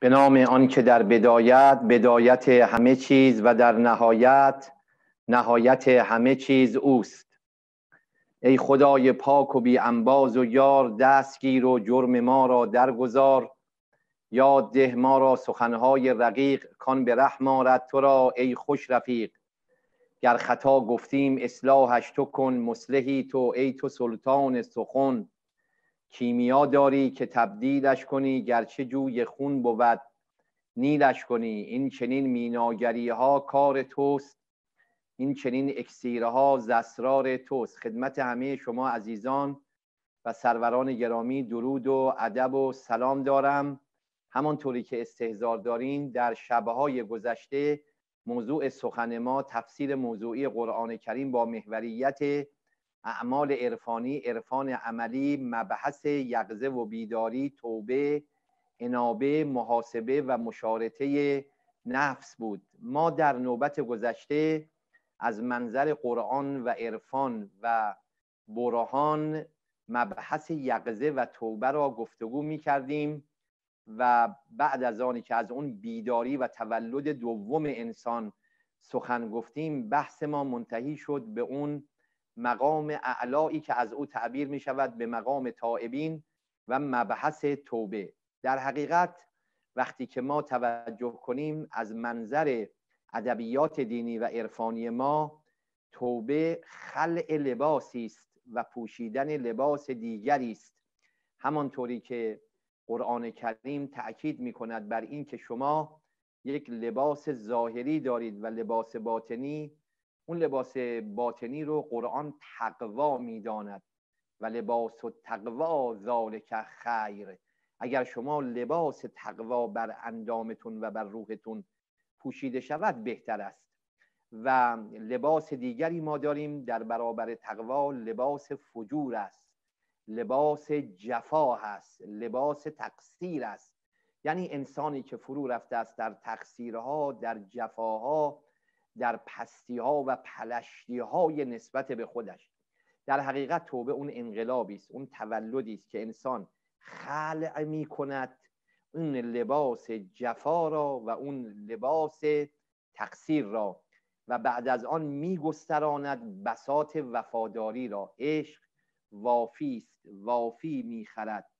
به نام که در بدایت بدایت همه چیز و در نهایت نهایت همه چیز اوست ای خدای پاک و بی انباز و یار دستگیر و جرم ما را درگذار یاد ده ما را سخنهای رقیق کان به رحم آرد تو را ای خوش رفیق گر خطا گفتیم اصلاحش تو کن مصلحی تو ای تو سلطان سخن کیمیا داری که تبدیلش کنی گرچه جوی خون بود نیلش کنی این چنین میناگری ها کار توست این چنین اکسیرها زسرار توست خدمت همه شما عزیزان و سروران گرامی درود و ادب و سلام دارم همانطوری که استهزار دارین در شبهای گذشته موضوع سخن ما تفسیر موضوعی قرآن کریم با محوریت اعمال عرفانی عرفان عملی مبحث یقزه و بیداری توبه انابه محاسبه و مشارطه نفس بود ما در نوبت گذشته از منظر قرآن و عرفان و برهان مبحث یقزه و توبه را گفتگو می کردیم و بعد از آنی که از اون بیداری و تولد دوم انسان سخن گفتیم بحث ما منتهی شد به اون مقام اعلایی که از او تعبیر می شود به مقام تائبین و مبحث توبه در حقیقت وقتی که ما توجه کنیم از منظر ادبیات دینی و عرفانی ما توبه خلع لباسی است و پوشیدن لباس دیگری است همانطوری که قرآن کریم تأکید می کند بر این که شما یک لباس ظاهری دارید و لباس باطنی اون لباس باطنی رو قرآن تقوا میداند و لباس و تقوا ذالک خیر اگر شما لباس تقوا بر اندامتون و بر روحتون پوشیده شود بهتر است و لباس دیگری ما داریم در برابر تقوا لباس فجور است لباس جفا هست لباس تقصیر است یعنی انسانی که فرو رفته است در تقصیرها در جفاها در پستی ها و پلشتی های نسبت به خودش در حقیقت توبه اون انقلابی است اون تولدی است که انسان خلع می کند اون لباس جفا را و اون لباس تقصیر را و بعد از آن گستراند بسات وفاداری را عشق وافی است وافی میخرد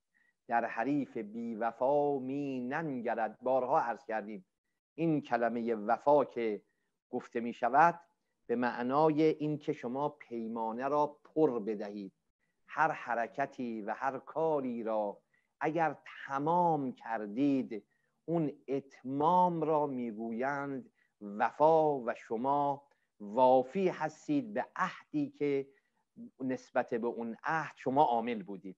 در حریف بی وفا می ننگرد بارها عرض کردیم این کلمه وفا که گفته می شود به معنای اینکه شما پیمانه را پر بدهید هر حرکتی و هر کاری را اگر تمام کردید اون اتمام را میگویند وفا و شما وافی هستید به عهدی که نسبت به اون عهد شما عامل بودید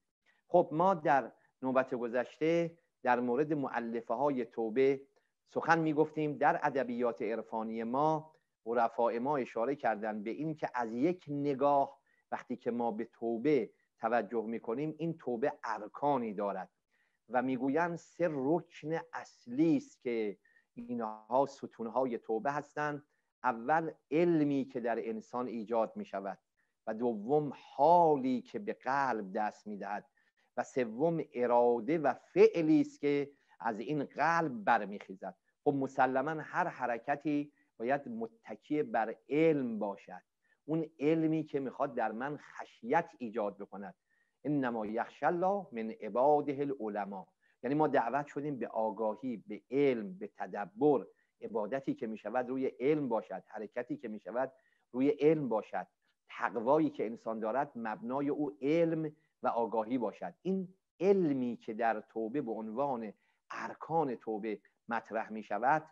خب ما در نوبت گذشته در مورد معلفه های توبه سخن میگفتیم در ادبیات عرفانی ما عرفای ما اشاره کردن به این که از یک نگاه وقتی که ما به توبه توجه میکنیم این توبه ارکانی دارد و میگویند سه رکن اصلی است که اینها ستونهای توبه هستند اول علمی که در انسان ایجاد می شود و دوم حالی که به قلب دست میدهد و سوم اراده و فعلی است که از این قلب برمیخیزد خب مسلما هر حرکتی باید متکی بر علم باشد اون علمی که میخواد در من خشیت ایجاد بکند انما یخش الله من عباده العلماء یعنی ما دعوت شدیم به آگاهی به علم به تدبر عبادتی که میشود روی علم باشد حرکتی که میشود روی علم باشد تقوایی که انسان دارد مبنای او علم و آگاهی باشد این علمی که در توبه به عنوان ارکان توبه مطرح می شود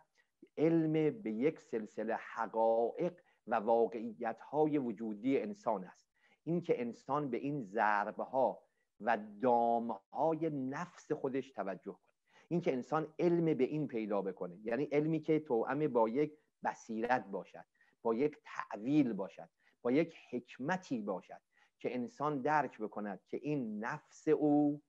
علم به یک سلسله حقایق و واقعیت های وجودی انسان است اینکه انسان به این ضربه ها و دام های نفس خودش توجه کنه اینکه انسان علم به این پیدا بکنه یعنی علمی که توعم با یک بصیرت باشد با یک تعویل باشد با یک حکمتی باشد که انسان درک بکند که این نفس او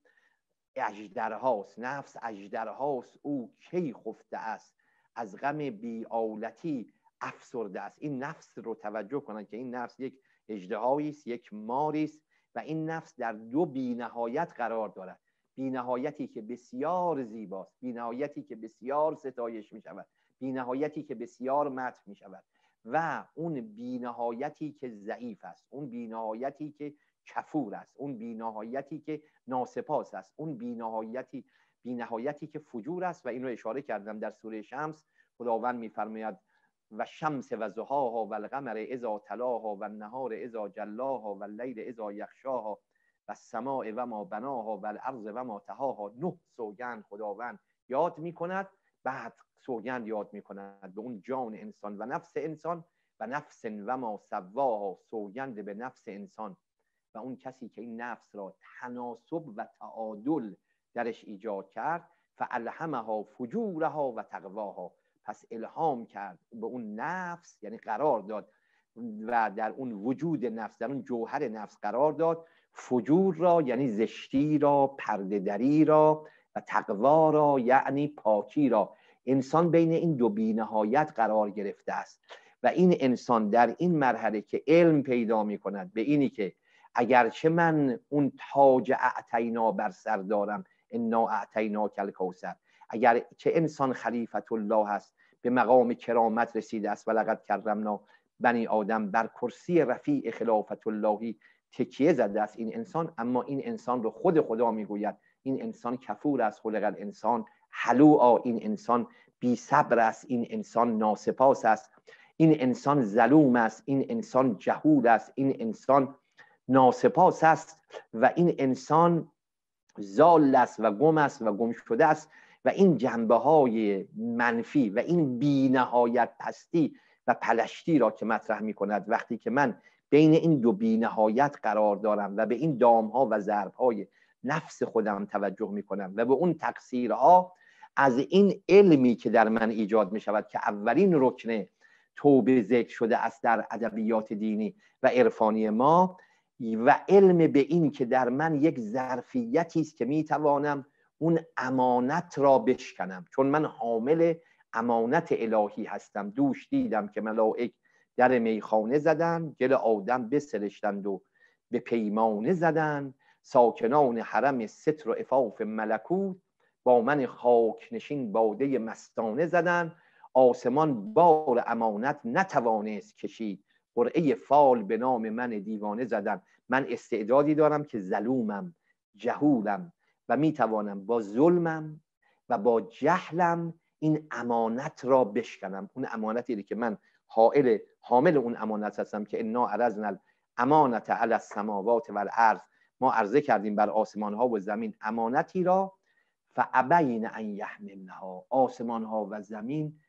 اجدرهاست نفس اجدرهاست او کی خفته است از غم بیالتی افسرده است این نفس رو توجه کنند که این نفس یک اجدهایی است یک ماری است و این نفس در دو بینهایت قرار دارد بینهایتی که بسیار زیباست بینهایتی که بسیار ستایش می شود بینهایتی که بسیار مدح می شود و اون بینهایتی که ضعیف است اون بینهایتی که کفور است اون بینهایتی که ناسپاس است اون بینهایتی بینهایتی که فجور است و این رو اشاره کردم در سوره شمس خداوند میفرماید و شمس و زهاها و القمر اذا تلاها و النهار اذا جلاها و لیل اذا یخشاها و سماع و ما بناها و الارض و ما تهاها نه سوگند خداوند یاد میکند بعد سوگند یاد میکند به اون جان انسان و نفس انسان و نفس و ما سواها سوگند به نفس انسان و اون کسی که این نفس را تناسب و تعادل درش ایجاد کرد فالهمها فجورها و تقواها پس الهام کرد به اون نفس یعنی قرار داد و در اون وجود نفس در اون جوهر نفس قرار داد فجور را یعنی زشتی را پردهدری را و تقوا را یعنی پاکی را انسان بین این دو بینهایت قرار گرفته است و این انسان در این مرحله که علم پیدا می کند به اینی که اگرچه من اون تاج اعتینا بر سر دارم انا اعتینا کل کوسر اگر چه انسان خلیفت الله است به مقام کرامت رسیده است و لقد کرمنا بنی آدم بر کرسی رفیع خلافت اللهی تکیه زده است این انسان اما این انسان رو خود خدا میگوید این انسان کفور است خلق انسان حلوعا این انسان بی صبر است این انسان ناسپاس است این انسان ظلوم است این انسان جهول است این انسان ناسپاس است و این انسان زال است و گم است و گم شده است و این جنبه های منفی و این بینهایت پستی و پلشتی را که مطرح می کند وقتی که من بین این دو بینهایت قرار دارم و به این دام ها و ضرب های نفس خودم توجه می کنم و به اون تقصیرها از این علمی که در من ایجاد می شود که اولین رکن توبه ذکر شده است در ادبیات دینی و عرفانی ما و علم به این که در من یک ظرفیتی است که میتوانم اون امانت را بشکنم چون من حامل امانت الهی هستم دوش دیدم که ملائک در میخانه زدن گل آدم بسرشتند و به پیمانه زدن ساکنان حرم ستر و افاف ملکوت با من خاک نشین باده مستانه زدن آسمان بار امانت نتوانست کشید قرعه فال به نام من دیوانه زدم من استعدادی دارم که ظلومم جهولم و میتوانم با ظلمم و با جهلم این امانت را بشکنم اون امانتی که من حائل حامل اون امانت هستم که انا عرضنا الامانت علی السماوات و الارض ما عرضه کردیم بر آسمان ها و زمین امانتی را فعبین ان یحملنها آسمان ها و زمین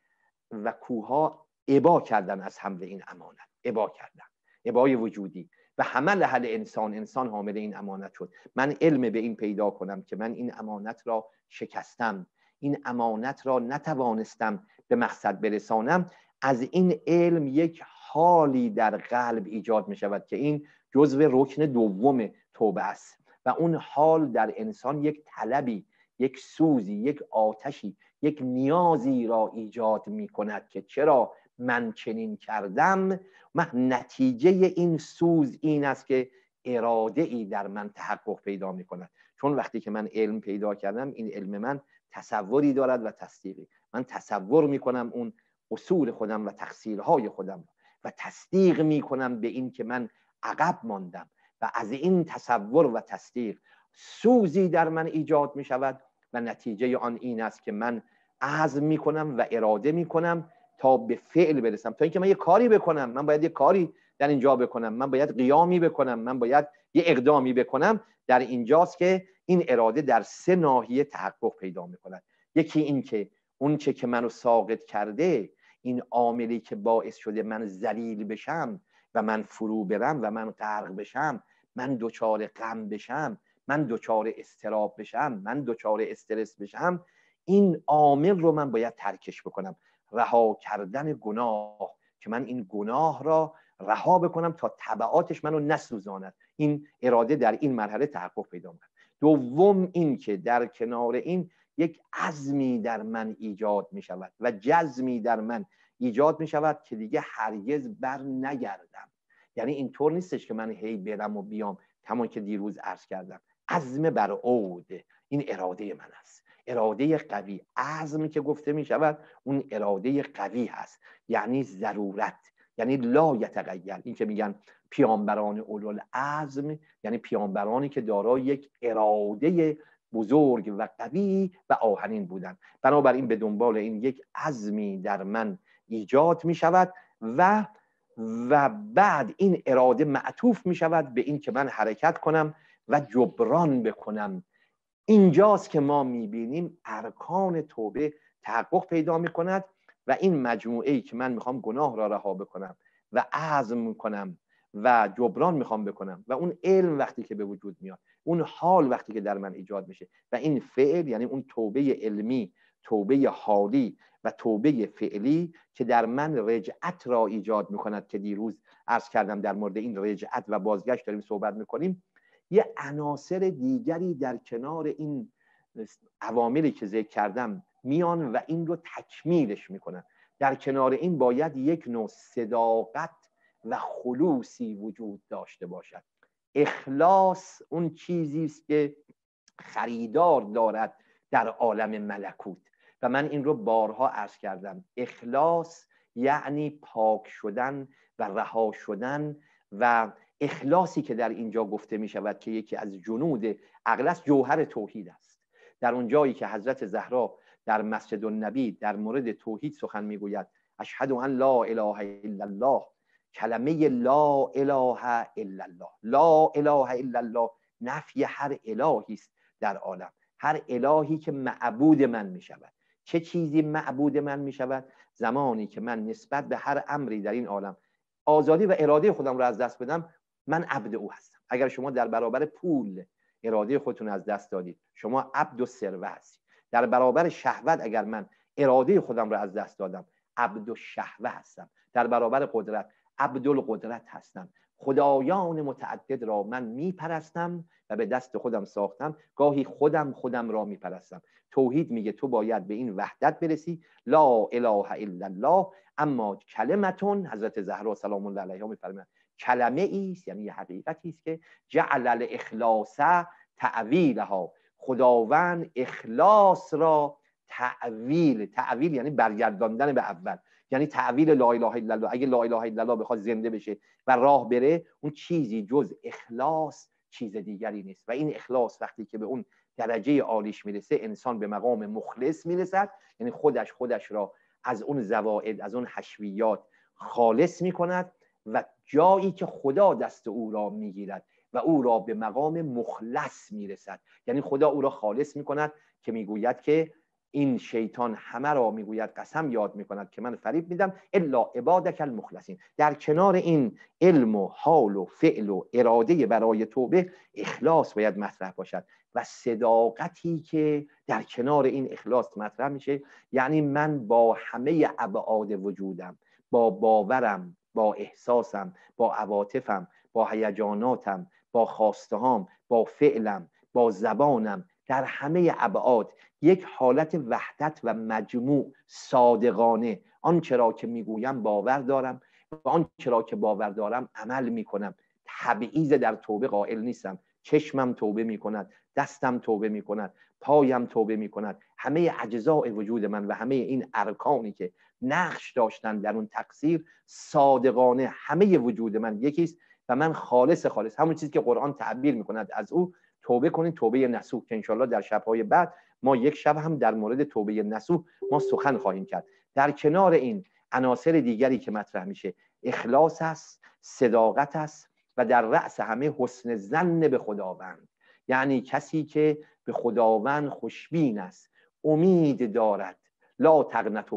و کوها عبا کردن از حمل این امانت عبا کردم عبای وجودی و همه لحل انسان انسان حامل این امانت شد من علم به این پیدا کنم که من این امانت را شکستم این امانت را نتوانستم به مقصد برسانم از این علم یک حالی در قلب ایجاد می شود که این جزو رکن دوم توبه است و اون حال در انسان یک طلبی یک سوزی یک آتشی یک نیازی را ایجاد می کند که چرا من چنین کردم من نتیجه این سوز این است که اراده ای در من تحقق پیدا می کند چون وقتی که من علم پیدا کردم این علم من تصوری دارد و تصدیقی من تصور می کنم اون اصول خودم و تقصیرهای خودم و تصدیق می کنم به این که من عقب ماندم و از این تصور و تصدیق سوزی در من ایجاد می شود و نتیجه آن این است که من عزم می کنم و اراده می کنم تا به فعل برسم تا اینکه من یه کاری بکنم من باید یه کاری در اینجا بکنم من باید قیامی بکنم من باید یه اقدامی بکنم در اینجاست که این اراده در سه ناحیه تحقق پیدا میکنه. یکی این که اون چه که منو ساقط کرده این عاملی که باعث شده من ذلیل بشم و من فرو برم و من غرق بشم من دچار غم بشم من دچار استراب بشم من دچار استرس بشم این عامل رو من باید ترکش بکنم رها کردن گناه که من این گناه را رها بکنم تا طبعاتش منو نسوزاند این اراده در این مرحله تحقق پیدا کرد دوم این که در کنار این یک عزمی در من ایجاد می شود و جزمی در من ایجاد می شود که دیگه هرگز بر نگردم یعنی اینطور نیستش که من هی برم و بیام تمام که دیروز عرض کردم عزم بر عود این اراده من است اراده قوی عزم که گفته می شود اون اراده قوی هست یعنی ضرورت یعنی لا یتغیر این که میگن پیامبران عزم یعنی پیامبرانی که دارای یک اراده بزرگ و قوی و آهنین بودن بنابراین به دنبال این یک عزمی در من ایجاد می شود و و بعد این اراده معطوف می شود به این که من حرکت کنم و جبران بکنم اینجاست که ما میبینیم ارکان توبه تحقق پیدا میکند و این مجموعه ای که من میخوام گناه را رها بکنم و عزم کنم و جبران میخوام بکنم و اون علم وقتی که به وجود میاد اون حال وقتی که در من ایجاد میشه و این فعل یعنی اون توبه علمی توبه حالی و توبه فعلی که در من رجعت را ایجاد میکند که دیروز عرض کردم در مورد این رجعت و بازگشت داریم صحبت میکنیم یه عناصر دیگری در کنار این عواملی که ذکر کردم میان و این رو تکمیلش میکنن در کنار این باید یک نوع صداقت و خلوصی وجود داشته باشد اخلاص اون چیزی است که خریدار دارد در عالم ملکوت و من این رو بارها عرض کردم اخلاص یعنی پاک شدن و رها شدن و اخلاصی که در اینجا گفته می شود که یکی از جنود اقلس جوهر توحید است در اون جایی که حضرت زهرا در مسجد النبی در مورد توحید سخن میگوید اشهد ان لا اله الا الله کلمه لا اله الا الله لا اله الا الله نفی هر الهی است در عالم هر الهی که معبود من می شود چه چیزی معبود من می شود زمانی که من نسبت به هر امری در این عالم آزادی و اراده خودم را از دست بدم من عبد او هستم اگر شما در برابر پول اراده خودتون از دست دادید شما عبد و سروه هستید در برابر شهوت اگر من اراده خودم را از دست دادم عبد و شهوه هستم در برابر قدرت القدرت هستم خدایان متعدد را من میپرستم و به دست خودم ساختم گاهی خودم خودم را میپرستم توحید میگه تو باید به این وحدت برسی لا اله الا الله اما کلمتون حضرت زهرا سلام الله علیها میفرماید کلمه ایست است یعنی یه حقیقتی است که جعل الاخلاص تعویلها خداوند اخلاص را تعویل تعویل یعنی برگرداندن به اول یعنی تعویل لا اله الا الله اگه لا اله الا الله بخواد زنده بشه و راه بره اون چیزی جز اخلاص چیز دیگری نیست و این اخلاص وقتی که به اون درجه عالیش میرسه انسان به مقام مخلص میرسد یعنی خودش خودش را از اون زوائد از اون حشویات خالص میکند و جایی که خدا دست او را میگیرد و او را به مقام مخلص میرسد یعنی خدا او را خالص میکند که میگوید که این شیطان همه را میگوید قسم یاد میکند که من فریب میدم الا عبادک المخلصین در کنار این علم و حال و فعل و اراده برای توبه اخلاص باید مطرح باشد و صداقتی که در کنار این اخلاص مطرح میشه یعنی من با همه ابعاد وجودم با باورم با احساسم با عواطفم با هیجاناتم با خواستهام با فعلم با زبانم در همه ابعاد یک حالت وحدت و مجموع صادقانه آنچه را که میگویم باور دارم و آنچه را که باور دارم عمل میکنم تبعیض در توبه قائل نیستم چشمم توبه میکند دستم توبه میکند پایم توبه میکند همه اجزاء وجود من و همه این ارکانی که نقش داشتن در اون تقصیر صادقانه همه وجود من یکیست و من خالص خالص همون چیزی که قرآن تعبیر میکند از او توبه کنید توبه نسوح که انشالله در شبهای بعد ما یک شب هم در مورد توبه نسوح ما سخن خواهیم کرد در کنار این عناصر دیگری که مطرح میشه اخلاص است صداقت است و در رأس همه حسن زن به خداوند یعنی کسی که به خداوند خوشبین است امید دارد لا و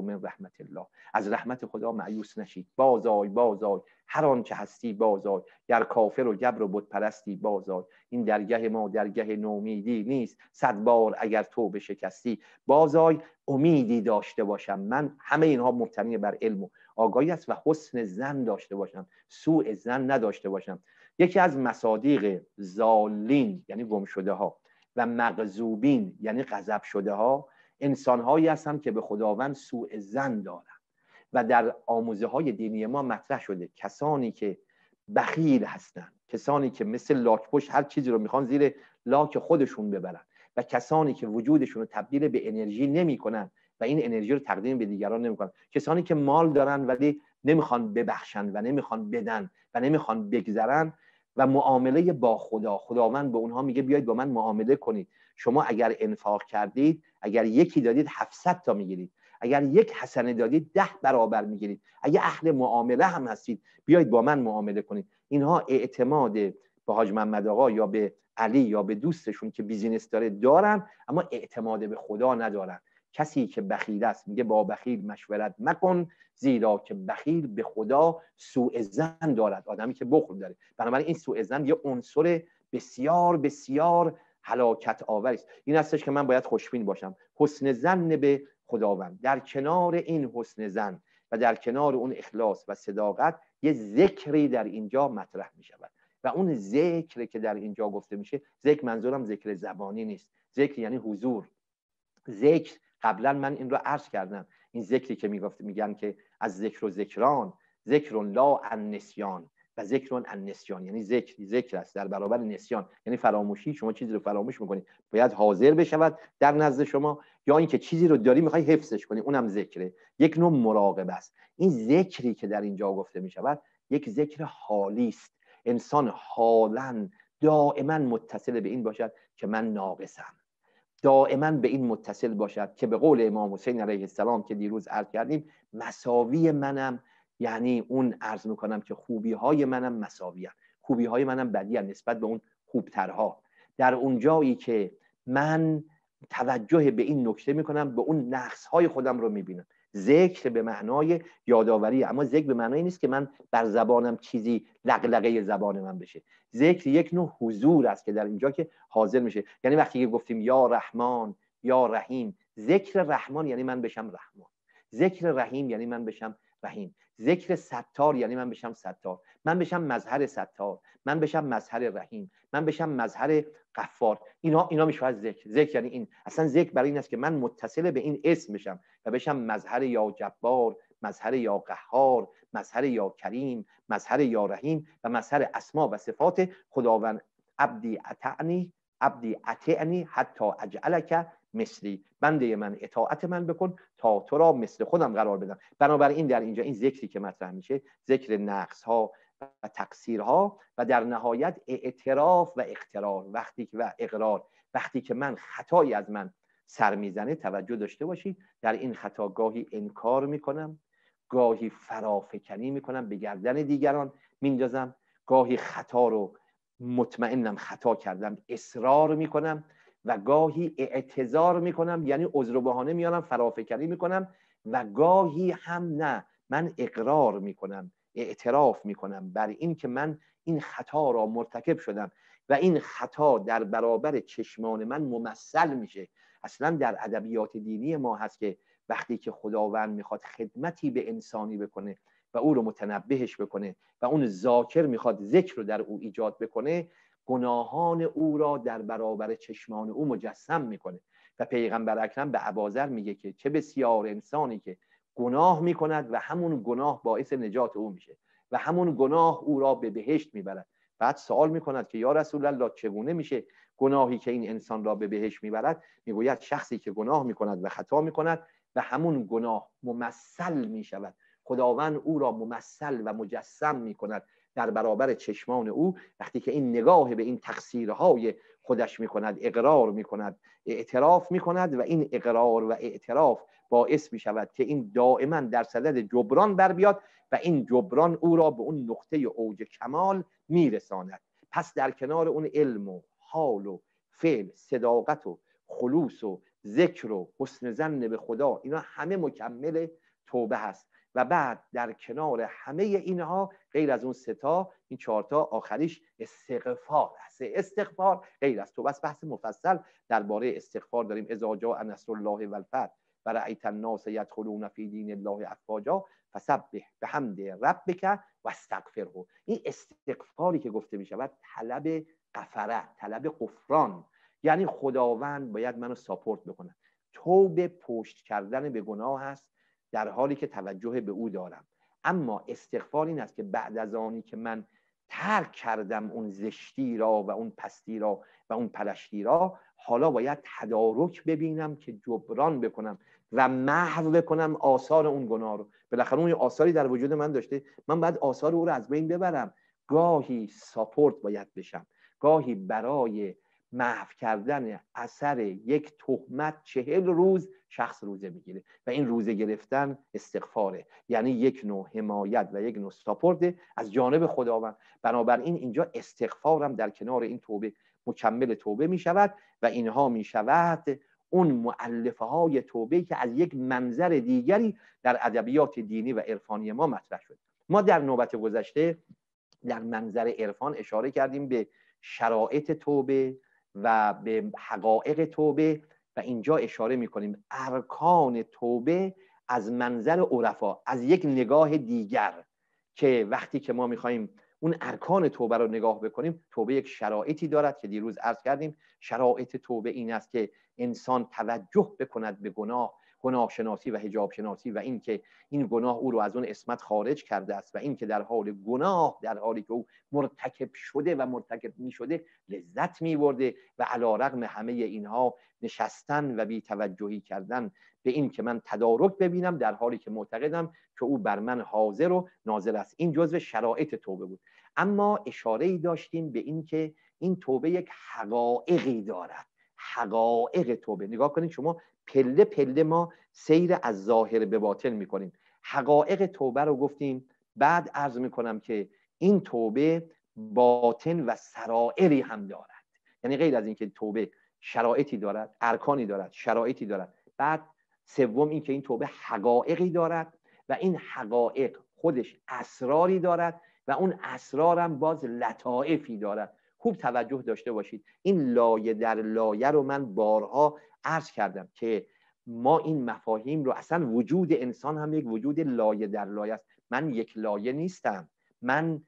من رحمت الله از رحمت خدا معیوس نشید بازای بازای هر آنچه هستی بازای در کافر و جبر و بت پرستی بازای این درگه ما درگه نومیدی نیست صد بار اگر تو به شکستی بازای امیدی داشته باشم من همه اینها مبتنی بر علم و آگاهی است و حسن زن داشته باشم سوء زن نداشته باشم یکی از مصادیق زالین یعنی گم شده ها و مغزوبین یعنی غضب شده ها انسانهایی هستند که به خداوند سوء زن دارند و در آموزه های دینی ما مطرح شده کسانی که بخیل هستند کسانی که مثل لاکپشت هر چیزی رو میخوان زیر لاک خودشون ببرن و کسانی که وجودشون رو تبدیل به انرژی نمیکنن و این انرژی رو تقدیم به دیگران نمیکنن کسانی که مال دارن ولی نمیخوان ببخشن و نمیخوان بدن و نمیخوان بگذرن و معامله با خدا خداوند به اونها میگه بیاید با من معامله کنید شما اگر انفاق کردید اگر یکی دادید 700 تا میگیرید اگر یک حسنه دادید ده برابر میگیرید اگر اهل معامله هم هستید بیایید با من معامله کنید اینها اعتماد به حاج محمد آقا یا به علی یا به دوستشون که بیزینس داره دارن اما اعتماد به خدا ندارن کسی که بخیل است میگه با بخیل مشورت مکن زیرا که بخیل به خدا سوء دارد آدمی که بخل داره بنابراین این سوء زن یه عنصر بسیار بسیار حلاکت آور است این هستش که من باید خوشبین باشم حسن زن به خداوند در کنار این حسن زن و در کنار اون اخلاص و صداقت یه ذکری در اینجا مطرح می شود و اون ذکر که در اینجا گفته میشه ذکر منظورم ذکر زبانی نیست ذکر یعنی حضور ذکر قبلا من این رو عرض کردم این ذکری که میگفت میگن که از ذکر و ذکران ذکر لا ان نسیان و ذکر ان نسیان یعنی ذکر ذکر است در برابر نسیان یعنی فراموشی شما چیزی رو فراموش میکنید باید حاضر بشود در نزد شما یا اینکه چیزی رو داری میخوای حفظش کنی اونم ذکره یک نوع مراقبه است این ذکری که در اینجا گفته میشود یک ذکر حالی است انسان حالا دائما متصل به این باشد که من ناقصم دائما به این متصل باشد که به قول امام حسین علیه السلام که دیروز عرض کردیم مساوی منم یعنی اون عرض میکنم که خوبی های منم مساوی هم. خوبی های منم بدی نسبت به اون خوبترها در اونجایی که من توجه به این نکته میکنم به اون نقص های خودم رو میبینم ذکر به معنای یادآوری اما ذکر به معنای نیست که من بر زبانم چیزی لقلقه زبان من بشه ذکر یک نوع حضور است که در اینجا که حاضر میشه یعنی وقتی که گفتیم یا رحمان یا رحیم ذکر رحمان یعنی من بشم رحمان ذکر رحیم یعنی من بشم ذکر ستار یعنی من بشم ستار من بشم مظهر ستار من بشم مظهر رحیم من بشم مظهر قفار اینا اینا میشه از ذکر ذکر یعنی این اصلا ذکر برای این است که من متصل به این اسم بشم و بشم مظهر یا جبار مظهر یا قهار مظهر یا کریم مظهر یا رحیم و مظهر اسما و صفات خداوند عبدی اتعنی عبدی اتعنی حتی اجعلک مثلی بنده من اطاعت من بکن تا تو را مثل خودم قرار بدم بنابراین در اینجا این ذکری که مطرح میشه ذکر نقص ها و ها و در نهایت اعتراف و اقترار وقتی و اقرار وقتی که من خطایی از من سر میزنه توجه داشته باشید در این خطا گاهی انکار میکنم گاهی فرافکنی میکنم به گردن دیگران میندازم گاهی خطا رو مطمئنم خطا کردم اصرار میکنم و گاهی اعتظار میکنم یعنی عذر و بهانه میارم فرافکنی میکنم و گاهی هم نه من اقرار میکنم اعتراف میکنم بر این که من این خطا را مرتکب شدم و این خطا در برابر چشمان من ممثل میشه اصلا در ادبیات دینی ما هست که وقتی که خداوند میخواد خدمتی به انسانی بکنه و او رو متنبهش بکنه و اون ذاکر میخواد ذکر رو در او ایجاد بکنه گناهان او را در برابر چشمان او مجسم میکنه و پیغمبر اکرم به ابازر میگه که چه بسیار انسانی که گناه میکند و همون گناه باعث نجات او میشه و همون گناه او را به بهشت میبرد بعد سوال میکند که یا رسول الله چگونه میشه گناهی که این انسان را به بهشت میبرد میگوید شخصی که گناه میکند و خطا میکند و همون گناه ممثل میشود خداوند او را ممثل و مجسم میکند در برابر چشمان او وقتی که این نگاه به این تقصیرهای خودش می کند اقرار می کند اعتراف می کند و این اقرار و اعتراف باعث می شود که این دائما در صدد جبران بر بیاد و این جبران او را به اون نقطه اوج کمال میرساند. پس در کنار اون علم و حال و فعل صداقت و خلوص و ذکر و حسن زن به خدا اینا همه مکمل توبه هست و بعد در کنار همه اینها غیر از اون ستا این چهارتا آخریش استغفار است استغفار غیر از تو بس بحث مفصل درباره استغفار داریم اذا جاء نصر الله و برای و رأیت الناس یدخلون فی دین الله افواجا فسبح به حمد ربک و استغفره این استغفاری که گفته می شود طلب قفره طلب قفران یعنی خداوند باید منو ساپورت بکنه توبه پشت کردن به گناه هست در حالی که توجه به او دارم اما استغفار این است که بعد از آنی که من ترک کردم اون زشتی را و اون پستی را و اون پلشتی را حالا باید تدارک ببینم که جبران بکنم و محو بکنم آثار اون گناه رو بالاخره اون آثاری در وجود من داشته من باید آثار او رو از بین ببرم گاهی ساپورت باید بشم گاهی برای محو کردن اثر یک تهمت چهل روز شخص روزه میگیره و این روزه گرفتن استغفاره یعنی یک نوع حمایت و یک نوع ساپورت از جانب خداوند بنابراین اینجا هم در کنار این توبه مکمل توبه می شود و اینها می شود اون معلفه های توبه که از یک منظر دیگری در ادبیات دینی و عرفانی ما مطرح شد ما در نوبت گذشته در منظر عرفان اشاره کردیم به شرایط توبه و به حقایق توبه و اینجا اشاره میکنیم ارکان توبه از منظر عرفا از یک نگاه دیگر که وقتی که ما خواهیم اون ارکان توبه رو نگاه بکنیم توبه یک شرایطی دارد که دیروز عرض کردیم شرایط توبه این است که انسان توجه بکند به گناه گناه شناسی و حجاب شناسی و اینکه این گناه او رو از اون اسمت خارج کرده است و اینکه در حال گناه در حالی که او مرتکب شده و مرتکب می شده لذت می برده و علا رقم همه اینها نشستن و توجهی کردن به این که من تدارک ببینم در حالی که معتقدم که او بر من حاضر و ناظر است این جزو شرایط توبه بود اما اشاره ای داشتیم به اینکه این توبه یک حقایقی دارد حقایق توبه نگاه کنید شما پله پله ما سیر از ظاهر به باطن میکنیم حقایق توبه رو گفتیم بعد عرض میکنم که این توبه باطن و سرائری هم دارد یعنی غیر از اینکه توبه شرایطی دارد ارکانی دارد شرایطی دارد بعد سوم اینکه این توبه حقایقی دارد و این حقایق خودش اسراری دارد و اون اسرارم باز لطائفی دارد خوب توجه داشته باشید این لایه در لایه رو من بارها عرض کردم که ما این مفاهیم رو اصلا وجود انسان هم یک وجود لایه در لایه است من یک لایه نیستم من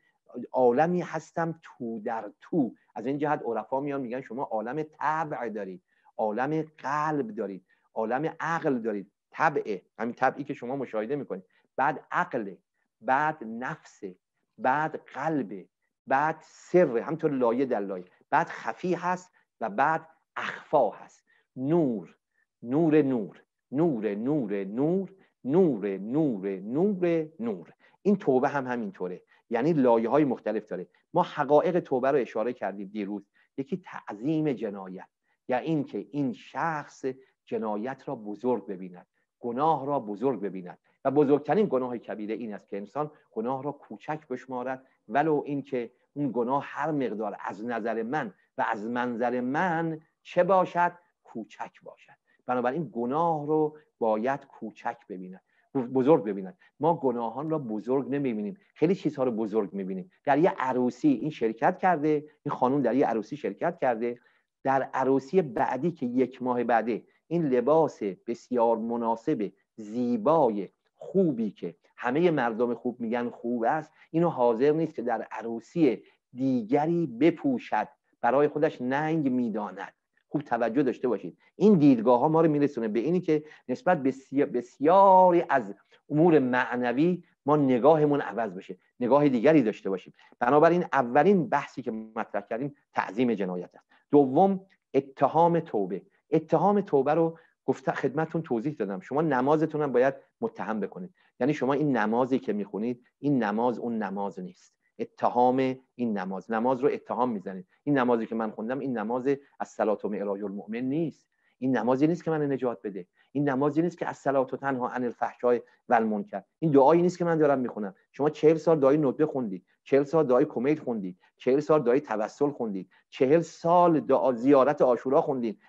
عالمی هستم تو در تو از این جهت عرفا میان میگن شما عالم طبع دارید عالم قلب دارید عالم عقل دارید طبع همین طبعی که شما مشاهده میکنید بعد عقله بعد نفسه بعد قلبه بعد سر همطور لایه در لایه بعد خفی هست و بعد اخفا هست نور نور نور نور نور نور نور نور نور نور این توبه هم همینطوره یعنی لایه های مختلف داره ما حقایق توبه رو اشاره کردیم دیروز یکی تعظیم جنایت یا اینکه این شخص جنایت را بزرگ ببیند گناه را بزرگ ببیند و بزرگترین گناه کبیره این است که انسان گناه را کوچک بشمارد ولو اینکه اون گناه هر مقدار از نظر من و از منظر من چه باشد کوچک باشد بنابراین گناه رو باید کوچک ببیند بزرگ ببینند ما گناهان را بزرگ نمیبینیم خیلی چیزها رو بزرگ میبینیم در یه عروسی این شرکت کرده این خانم در یه عروسی شرکت کرده در عروسی بعدی که یک ماه بعده این لباس بسیار مناسب زیبای خوبی که همه مردم خوب میگن خوب است اینو حاضر نیست که در عروسی دیگری بپوشد برای خودش ننگ میداند خوب توجه داشته باشید این دیدگاه ها ما رو میرسونه به اینی که نسبت بسیار بسیاری از امور معنوی ما نگاهمون عوض بشه نگاه دیگری داشته باشیم بنابراین اولین بحثی که مطرح کردیم تعظیم جنایت است دوم اتهام توبه اتهام توبه رو گفته خدمتون توضیح دادم شما نمازتون باید متهم بکنید یعنی شما این نمازی که میخونید این نماز اون نماز نیست اتهام این نماز نماز رو اتهام میزنید این نمازی که من خوندم این نماز از صلات و معراج المؤمن نیست این نمازی نیست که من نجات بده این نمازی نیست که از صلات و تنها عن الفحشاء و المنکر این دعایی نیست که من دارم میخونم شما 40 سال دعای نوبه خوندید 40 سال دعای کمیل خوندید 40 سال دعای توسل خوندید 40 سال دعای زیارت عاشورا خوندید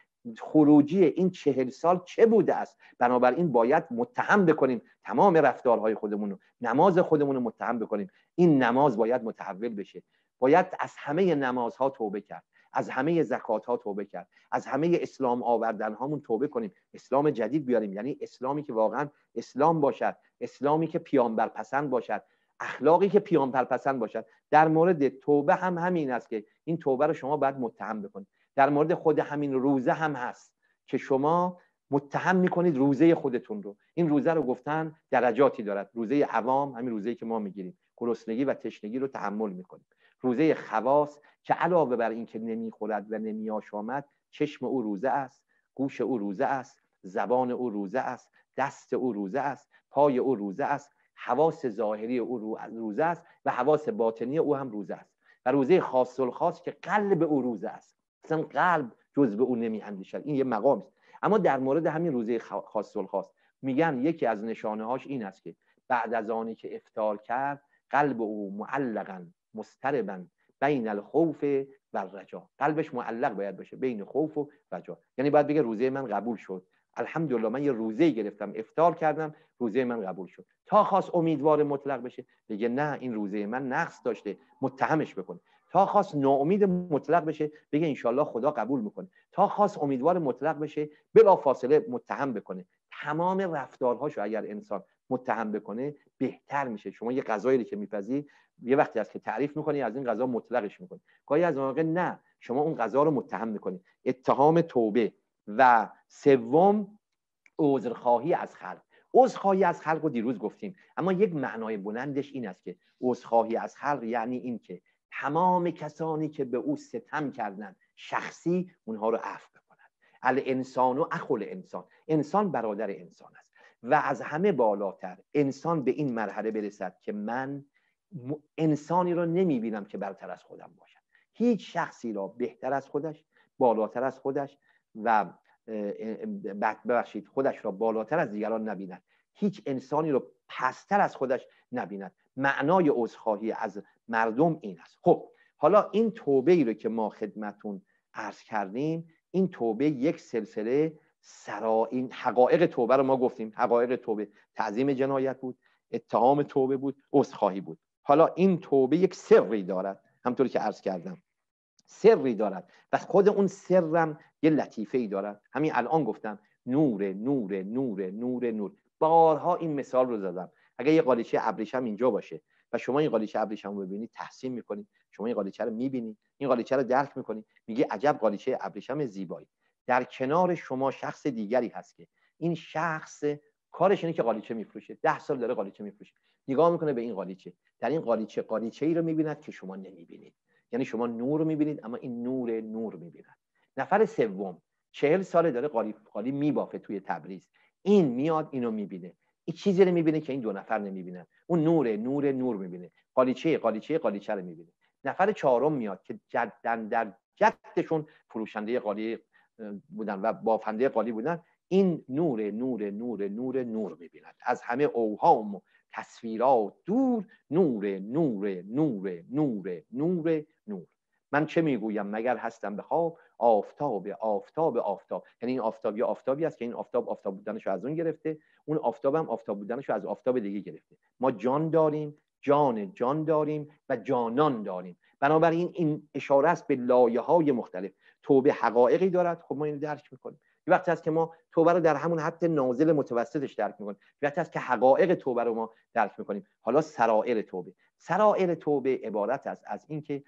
خروجی این چهل سال چه بوده است بنابراین باید متهم بکنیم تمام رفتارهای خودمون رو نماز خودمون رو متهم بکنیم این نماز باید متحول بشه باید از همه نمازها توبه کرد از همه زکات ها توبه کرد از همه اسلام آوردن هامون توبه کنیم اسلام جدید بیاریم یعنی اسلامی که واقعا اسلام باشد اسلامی که پیامبر پسند باشد اخلاقی که پیامبر پسند باشد در مورد توبه هم همین است که این توبه رو شما باید متهم بکنید در مورد خود همین روزه هم هست که شما متهم میکنید روزه خودتون رو این روزه رو گفتن درجاتی دارد روزه عوام همین روزه که ما میگیریم گرسنگی و تشنگی رو تحمل میکنیم روزه خواص که علاوه بر اینکه نمیخورد و نمیآشامد چشم او روزه است گوش او روزه است زبان او روزه است دست او روزه است پای او روزه است حواس ظاهری او روزه است و حواس باطنی او هم روزه است و روزه خاص که قلب او روزه است اصلا قلب جز به نمی نمیاندیشد این یه مقام است اما در مورد همین روزه خاص خاص میگن یکی از نشانه هاش این است که بعد از آنی که افتار کرد قلب او معلقا مستربا بین الخوف و رجا قلبش معلق باید باشه بین خوف و رجا یعنی باید بگه روزه من قبول شد الحمدلله من یه روزه گرفتم افتار کردم روزه من قبول شد تا خاص امیدوار مطلق بشه بگه نه این روزه من نقص داشته متهمش بکنه تا خواست ناامید مطلق بشه بگه انشالله خدا قبول میکنه تا خواست امیدوار مطلق بشه بلا فاصله متهم بکنه تمام رفتارهاشو اگر انسان متهم بکنه بهتر میشه شما یه رو که میپذی یه وقتی از که تعریف میکنی از این غذا مطلقش میکنی گاهی از موقع نه شما اون غذا رو متهم میکنی اتهام توبه و سوم عذرخواهی از خلق عذرخواهی از خلق رو دیروز گفتیم اما یک معنای بلندش این است که عذرخواهی از خلق یعنی این که تمام کسانی که به او ستم کردن شخصی اونها رو عفو بکند الانسان و اخل انسان انسان برادر انسان است و از همه بالاتر انسان به این مرحله برسد که من انسانی را بینم که برتر از خودم باشد هیچ شخصی را بهتر از خودش بالاتر از خودش و ببخشید خودش را بالاتر از دیگران نبیند هیچ انسانی را پستر از خودش نبیند معنای عذرخواهی از مردم این است خب حالا این توبه ای رو که ما خدمتون عرض کردیم این توبه یک سلسله این حقایق توبه رو ما گفتیم حقایق توبه تعظیم جنایت بود اتهام توبه بود عذرخواهی بود حالا این توبه یک سری دارد همطوری که عرض کردم سری دارد و خود اون سرم یه لطیفه ای دارد همین الان گفتم نور نور نور نور نور بارها این مثال رو زدم اگر یه قالیچه ابریشم اینجا باشه و شما این قالیچه ابریشم رو ببینید تحسین میکنید شما این قالیچه رو میبینید این قالیچه رو درک میکنید میگه عجب قالیچه ابریشم زیبایی در کنار شما شخص دیگری هست که این شخص کارش اینه که قالیچه میفروشه ده سال داره قالیچه میفروشه نگاه میکنه به این قالیچه در این قالیچه قالیچه ای رو میبیند که شما نمیبینید یعنی شما نور رو میبینید اما این نور نور میبیند نفر سوم چهل ساله داره قالی, قالی میبافه توی تبریز این میاد اینو میبینه این چیزی رو میبینه که این دو نفر نمیبینن اون نوره نور نور میبینه قالیچه قالیچه قالیچه رو میبینه نفر چهارم میاد که جدن در جدشون فروشنده قالی بودن و بافنده قالی بودن این نور نور نور نور نور میبیند از همه اوهام و تصویرات دور نور نور نور نور نور نور من چه میگویم مگر هستم به خواب آفتاب آفتاب آفتاب یعنی این آفتاب یا آفتابی است که این آفتاب آفتاب بودنش از اون گرفته اون آفتاب هم آفتاب بودنش از آفتاب دیگه گرفته ما جان داریم جان جان داریم و جانان داریم بنابراین این اشاره است به لایه های مختلف توبه حقایقی دارد خب ما اینو درک میکنیم یه وقتی هست که ما توبه رو در همون حد نازل متوسطش درک میکنیم یه وقتی هست که حقایق توبه رو ما درک میکنیم حالا سرائر توبه سرائر توبه عبارت است از اینکه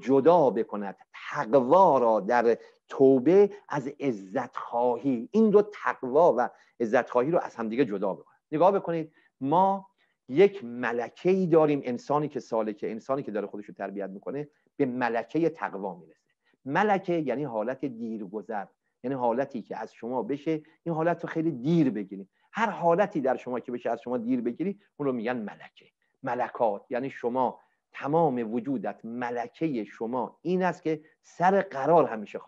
جدا بکند تقوا را در توبه از عزت خواهی این دو تقوا و عزت خواهی رو از همدیگه جدا بکند نگاه بکنید ما یک ملکه ای داریم انسانی که سالکه انسانی که داره خودش رو تربیت میکنه به ملکه تقوا میرسه ملکه یعنی حالت دیرگذر یعنی حالتی که از شما بشه این حالت رو خیلی دیر بگیریم هر حالتی در شما که بشه از شما دیر بگیری اون رو میگن ملکه ملکات یعنی شما تمام وجودت ملکه شما این است که سر قرار همیشه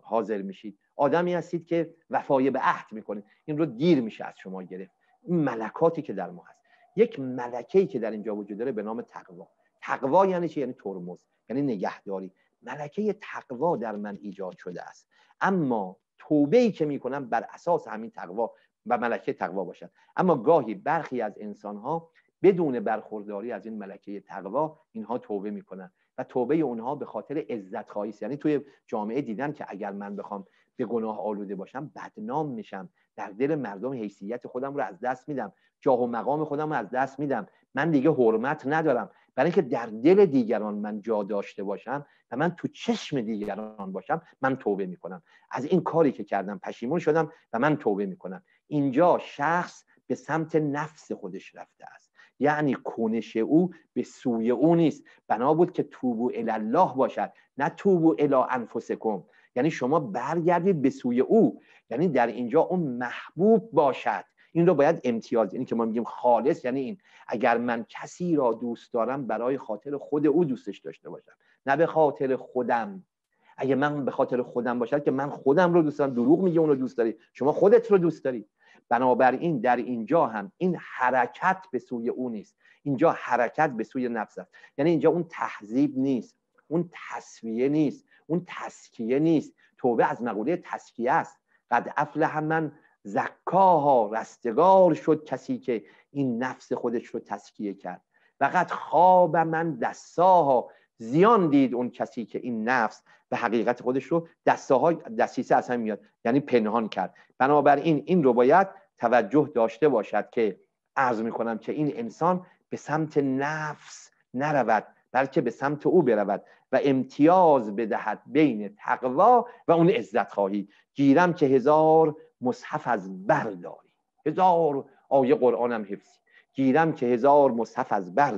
حاضر میشید آدمی هستید که وفای به عهد میکنید این رو دیر میشه از شما گرفت این ملکاتی که در ما هست یک ملکه که در اینجا وجود داره به نام تقوا تقوا یعنی چی یعنی ترمز یعنی نگهداری ملکه تقوا در من ایجاد شده است اما توبه ای که میکنم بر اساس همین تقوا و ملکه تقوا باشد اما گاهی برخی از انسان بدون برخورداری از این ملکه تقوا اینها توبه میکنن و توبه اونها به خاطر عزت خواهی یعنی توی جامعه دیدن که اگر من بخوام به گناه آلوده باشم بدنام میشم در دل مردم حیثیت خودم رو از دست میدم جاه و مقام خودم رو از دست میدم من دیگه حرمت ندارم برای اینکه در دل دیگران من جا داشته باشم و من تو چشم دیگران باشم من توبه میکنم از این کاری که کردم پشیمون شدم و من توبه میکنم اینجا شخص به سمت نفس خودش رفته است یعنی کنش او به سوی او نیست بنا بود که توبو الله باشد نه توبو الی انفسکم یعنی شما برگردید به سوی او یعنی در اینجا اون محبوب باشد این رو باید امتیاز یعنی که ما میگیم خالص یعنی این اگر من کسی را دوست دارم برای خاطر خود او دوستش داشته باشم نه به خاطر خودم اگه من به خاطر خودم باشد که من خودم رو دوست دارم دروغ میگه اون رو دوست داری شما خودت رو دوست داری بنابراین در اینجا هم این حرکت به سوی او نیست اینجا حرکت به سوی نفس است یعنی اینجا اون تحذیب نیست اون تصویه نیست اون تسکیه نیست توبه از مقوله تسکیه است قد هم من زکاها رستگار شد کسی که این نفس خودش رو تسکیه کرد و قد خواب من دستاها زیان دید اون کسی که این نفس به حقیقت خودش رو دسته های دستیسه از هم میاد یعنی پنهان کرد بنابراین این رو باید توجه داشته باشد که عرض می کنم که این انسان به سمت نفس نرود بلکه به سمت او برود و امتیاز بدهد بین تقوا و اون عزت خواهی گیرم که هزار مصحف از برداری هزار آیه قرآنم حفظی گیرم که هزار مصحف از بر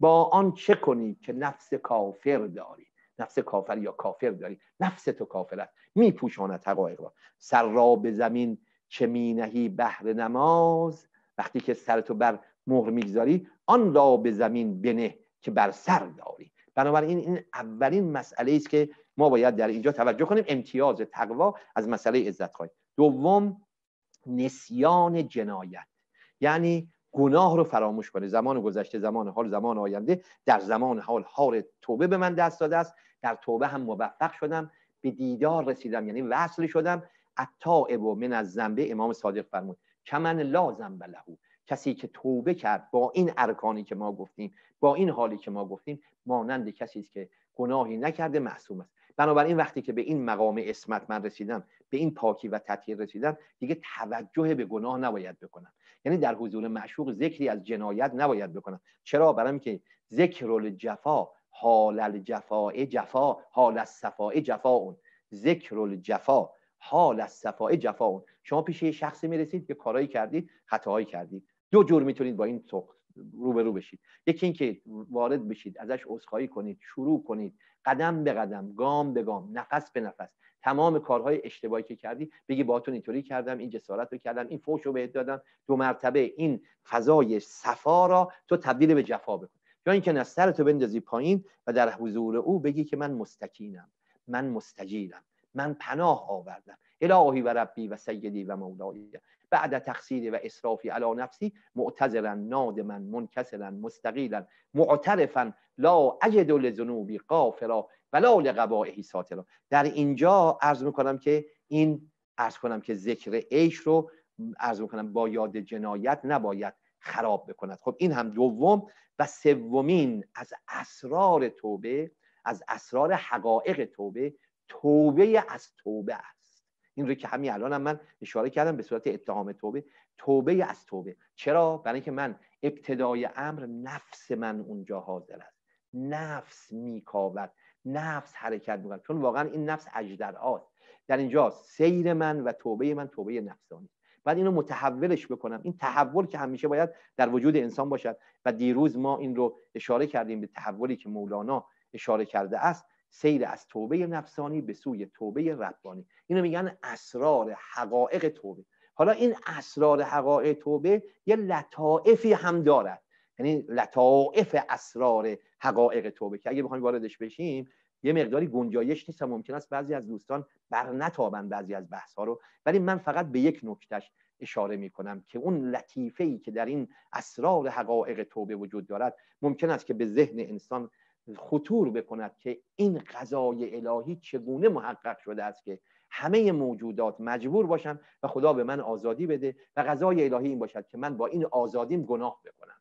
با آن چه کنی که نفس کافر داری نفس کافر یا کافر داری نفس تو کافر است میپوشاند حقایق را سر را به زمین چه مینهی بهر نماز وقتی که سرتو بر مهر میگذاری آن را به زمین بنه که بر سر داری بنابراین این اولین مسئله است که ما باید در اینجا توجه کنیم امتیاز تقوا از مسئله عزت خواهی دوم نسیان جنایت یعنی گناه رو فراموش کنه زمان گذشته زمان حال زمان آینده در زمان حال حال توبه به من دست داده است در توبه هم موفق شدم به دیدار رسیدم یعنی وصل شدم ابو من از زنبه امام صادق فرمود کمن لا زنبه لهو کسی که توبه کرد با این ارکانی که ما گفتیم با این حالی که ما گفتیم مانند کسی است که گناهی نکرده محسوم است بنابراین وقتی که به این مقام اسمت من رسیدم به این پاکی و تطهیر رسیدم دیگه توجه به گناه نباید بکنم یعنی در حضور معشوق ذکری از جنایت نباید بکنم چرا برام که ذکر جفا حال ای جفا حال الصفا جفا اون ذکر الجفا حال الصفا جفا اون شما پیش یه شخصی میرسید که کارایی کردید خطاهایی کردید دو جور میتونید با این تو رو بشید یکی اینکه وارد بشید ازش عذرخواهی کنید شروع کنید قدم به قدم گام به گام نفس به نفس تمام کارهای اشتباهی که کردی بگی باهاتون اینطوری کردم این جسارت رو کردم این فوش رو بهت دادم دو مرتبه این فضای صفا را تو تبدیل به جفا بکن یا اینکه نه تو بندازی پایین و در حضور او بگی که من مستکینم من مستجیرم من پناه آوردم الهی و ربی و سیدی و مولایی بعد تقصیر و اصرافی علی نفسی معتذرا نادما منکسرا مستقیلا معترفا لا اجد لذنوبی قافرا ولا اول قبائهی در اینجا عرض میکنم که این عرض کنم که ذکر عیش رو عرض میکنم با یاد جنایت نباید خراب بکند خب این هم دوم و سومین از اسرار توبه از اسرار حقایق توبه توبه از توبه است این رو که همین الانم من اشاره کردم به صورت اتهام توبه توبه از توبه چرا برای اینکه من ابتدای امر نفس من اونجا حاضر است نفس میکاود نفس حرکت میکنم چون واقعا این نفس اجدرعاست در اینجا سیر من و توبه من توبه نفسانی بعد اینو متحولش بکنم این تحول که همیشه باید در وجود انسان باشد و دیروز ما این رو اشاره کردیم به تحولی که مولانا اشاره کرده است سیر از توبه نفسانی به سوی توبه ربانی اینو میگن اسرار حقایق توبه حالا این اسرار حقایق توبه یه لطائفی هم دارد یعنی لطائف اسرار حقایق توبه که اگه بخوایم واردش بشیم یه مقداری گنجایش نیست ممکن است بعضی از دوستان بر نتابن بعضی از بحث ها رو ولی من فقط به یک نکتهش اشاره می کنم که اون لطیفه ای که در این اسرار حقایق توبه وجود دارد ممکن است که به ذهن انسان خطور بکند که این قضای الهی چگونه محقق شده است که همه موجودات مجبور باشم و خدا به من آزادی بده و قضای الهی این باشد که من با این آزادیم گناه بکنم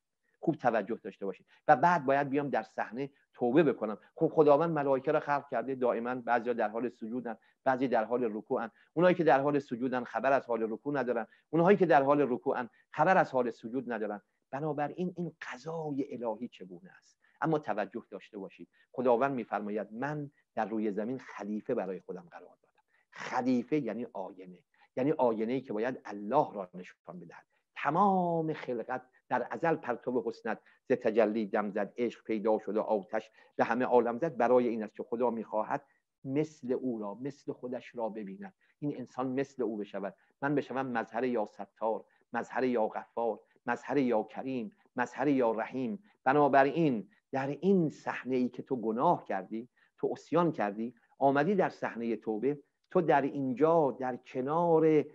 خوب توجه داشته باشید و بعد باید بیام در صحنه توبه بکنم خب خداوند ملائکه را خلق کرده دائما بعضیا در حال سجودن بعضی در حال رکوعن اونایی که در حال سجودن خبر از حال رکوع ندارن اونایی که در حال رکوعن خبر از حال سجود ندارن بنابراین این قضای الهی چگونه است اما توجه داشته باشید خداوند میفرماید من در روی زمین خلیفه برای خودم قرار دادم خلیفه یعنی آینه یعنی آینه ای که باید الله را نشان بدهد تمام خلقت در ازل پرتو حسنت ز تجلی دم زد عشق پیدا شد و آتش به همه عالم زد برای این است که خدا میخواهد مثل او را مثل خودش را ببیند این انسان مثل او بشود من بشوم مظهر یا ستار مظهر یا غفار مظهر یا کریم مظهر یا رحیم بنابراین در این صحنه ای که تو گناه کردی تو اسیان کردی آمدی در صحنه توبه تو در اینجا در کنار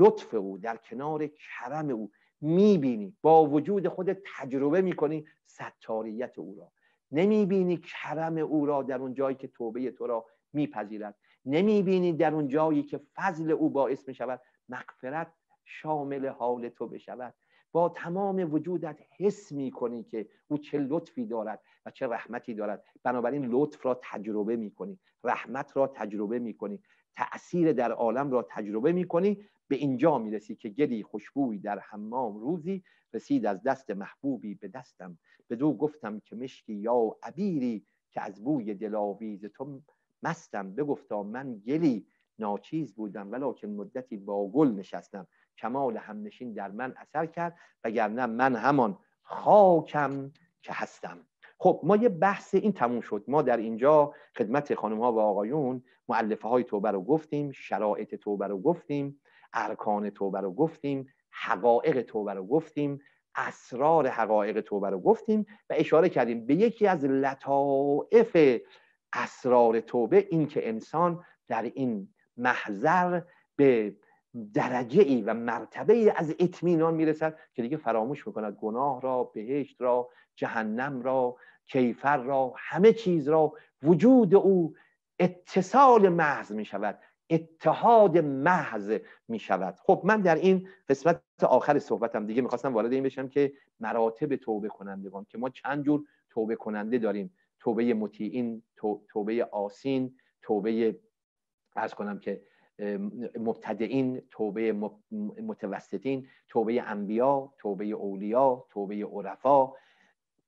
لطف او در کنار کرم او میبینی با وجود خود تجربه میکنی ستاریت او را نمیبینی کرم او را در اون جایی که توبه تو را میپذیرد نمیبینی در اون جایی که فضل او باعث میشود مغفرت شامل حال تو بشود با تمام وجودت حس میکنی که او چه لطفی دارد و چه رحمتی دارد بنابراین لطف را تجربه میکنی رحمت را تجربه میکنی تأثیر در عالم را تجربه میکنی به اینجا میرسی که گلی خوشبوی در حمام روزی رسید از دست محبوبی به دستم به دو گفتم که مشکی یا عبیری که از بوی دلاویز تو مستم بگفتا من گلی ناچیز بودم که مدتی با گل نشستم کمال همنشین در من اثر کرد وگرنه من همان خاکم که هستم خب ما یه بحث این تموم شد ما در اینجا خدمت خانم ها و آقایون معلفه های توبه رو گفتیم شرایط توبه رو گفتیم ارکان توبه رو گفتیم حقایق توبه رو گفتیم اسرار حقایق توبه رو گفتیم و اشاره کردیم به یکی از لطائف اسرار توبه این که انسان در این محضر به درجه ای و مرتبه ای از اطمینان میرسد که دیگه فراموش میکند گناه را بهشت را جهنم را کیفر را همه چیز را وجود او اتصال محض میشود اتحاد محض می شود خب من در این قسمت آخر صحبتم دیگه میخواستم وارد این بشم که مراتب توبه کنندگان که ما چند جور توبه کننده داریم توبه مطیعین توبه آسین توبه ارز کنم که مبتدعین توبه متوسطین توبه انبیا توبه اولیا توبه عرفا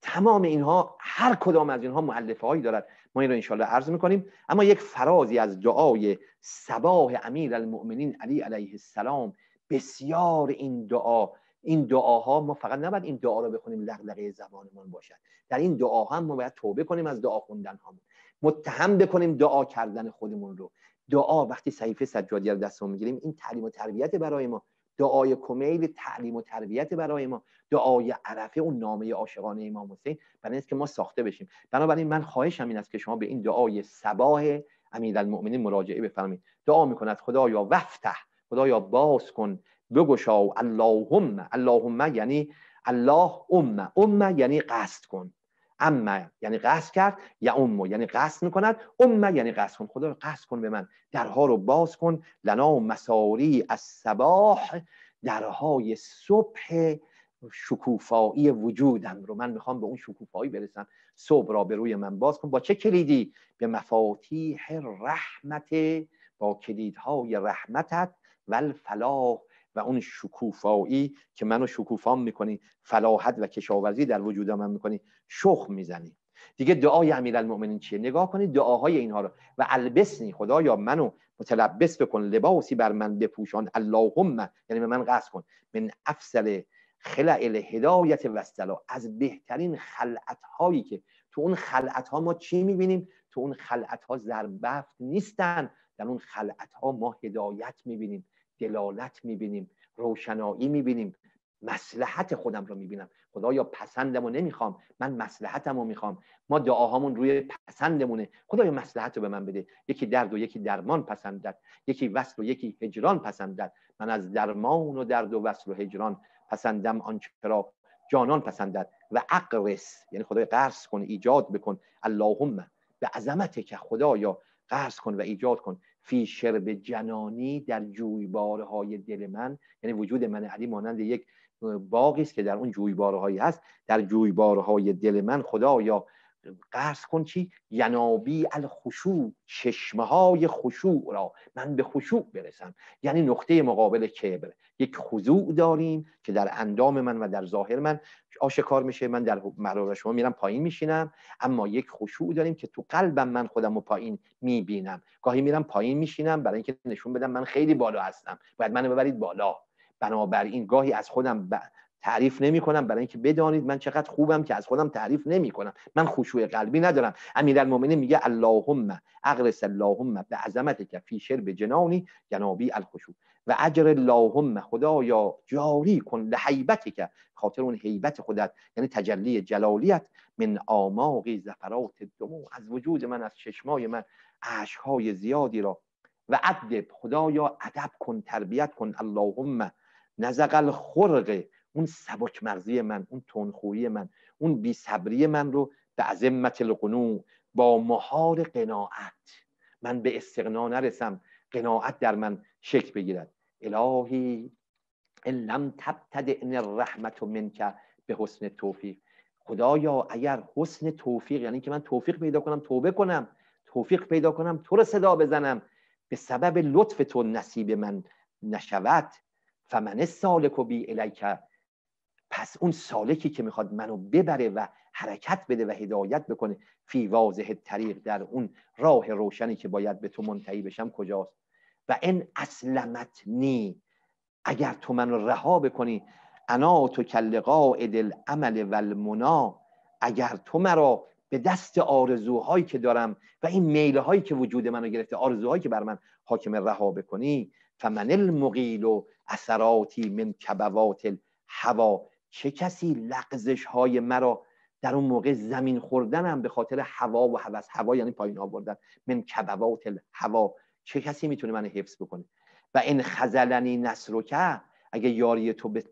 تمام اینها هر کدام از اینها معلفه هایی دارد ما این رو انشالله عرض میکنیم اما یک فرازی از دعای سباه امیر المؤمنین علی علیه السلام بسیار این دعا این دعاها ما فقط نباید این دعا رو بخونیم لغلقه زبانمان باشد در این دعا هم ما باید توبه کنیم از دعا خوندن ها. متهم بکنیم دعا کردن خودمون رو دعا وقتی صحیفه سجادیه رو دستمون میگیریم این تعلیم و تربیت برای ما دعای کمیل تعلیم و تربیت برای ما دعای عرفه اون نامه عاشقانه امام حسین برای اینکه ما ساخته بشیم بنابراین من خواهشم این است که شما به این دعای سباه المؤمنین مراجعه بفرمایید دعا میکند خدا یا وفته خدا یا باز کن بگشا اللهم اللهم یعنی الله ام ام یعنی قصد کن اما یعنی قصد کرد یا امه یعنی قصد میکند ام یعنی قصد کن خدا قصد کن به من درها رو باز کن لنا مساری از صباح درهای صبح شکوفایی وجودم رو من میخوام به اون شکوفایی برسم صبح را به روی من باز کن با چه کلیدی به مفاتیح رحمت با کلیدهای رحمتت و فلاح و اون شکوفایی که منو شکوفام میکنی فلاحت و کشاورزی در وجود من میکنی شخ میزنی دیگه دعای امیرالمؤمنین چیه نگاه کنید دعاهای اینها رو و البسنی یا منو متلبس بکن لباسی بر من بپوشان اللهم یعنی به من قصد کن من افسر خلع الهدایت وستلا از بهترین خلعت هایی که تو اون خلعت ها ما چی میبینیم تو اون خلعت ها زربفت نیستن در اون خلعت ها ما هدایت میبینیم دلالت میبینیم روشنایی میبینیم مسلحت خودم رو میبینم خدایا پسندم رو نمیخوام من مسلحتم رو میخوام ما دعاهامون روی پسندمونه خدایا مسلحت رو به من بده یکی درد و یکی درمان پسندد یکی وصل و یکی هجران پسندد من از درمان و درد و وصل و هجران پسندم آنچه را جانان پسندد و اقرس یعنی خدای قرض کن ایجاد بکن اللهم به عظمت که خدایا قرض کن و ایجاد کن فی شرب جنانی در جویبارهای دل من یعنی وجود من علی مانند یک باقی است که در اون جویبارهایی هست در جویبارهای دل من خدایا قرص کن چی ینابی الخشوع چشمه های خشوع را من به خشوع برسم یعنی نقطه مقابل کبر یک خضوع داریم که در اندام من و در ظاهر من آشکار میشه من در مرور شما میرم پایین میشینم اما یک خشوع داریم که تو قلبم من خودم رو پایین میبینم گاهی میرم پایین میشینم برای اینکه نشون بدم من خیلی بالا هستم باید منو ببرید بالا بنابراین گاهی از خودم تعریف نمی کنم برای اینکه بدانید من چقدر خوبم که از خودم تعریف نمی کنم من خشوع قلبی ندارم امیرالمومنین میگه اللهم اغرس اللهم به که فی شرب جنانی جنابی الخشو و اجر اللهم خدایا جاری کن لحیبت که خاطر اون حیبت خودت یعنی تجلی جلالیت من آماقی زفرات دمو از وجود من از چشمای من عشقهای زیادی را و ادب خدایا ادب کن تربیت کن اللهم نزق الخرق اون سبک مغزی من اون تنخویی من اون بیصبری من رو به عظمت القنوع با مهار قناعت من به استغنا نرسم قناعت در من شک بگیرد الهی ان لم ان الرحمت منک به حسن توفیق خدایا اگر حسن توفیق یعنی که من توفیق پیدا کنم توبه کنم توفیق پیدا کنم تو رو صدا بزنم به سبب لطف تو نصیب من نشود فمن سالک و بی الیک پس اون سالکی که میخواد منو ببره و حرکت بده و هدایت بکنه فی واضح طریق در اون راه روشنی که باید به تو منتهی بشم کجاست و این اسلمت نی اگر تو منو رها بکنی انا تو کلقا ادل العمل و المنا اگر تو مرا به دست آرزوهایی که دارم و این میلهایی هایی که وجود منو گرفته آرزوهایی که بر من حاکم رها بکنی فمن المقیل و اثراتی من کبوات هوا چه کسی لغزش های مرا در اون موقع زمین خوردنم به خاطر هوا و هوس هوا یعنی پایین آوردن من کبوات هوا چه کسی میتونه من حفظ بکنه و این خزلنی نصرک اگه یاری تو به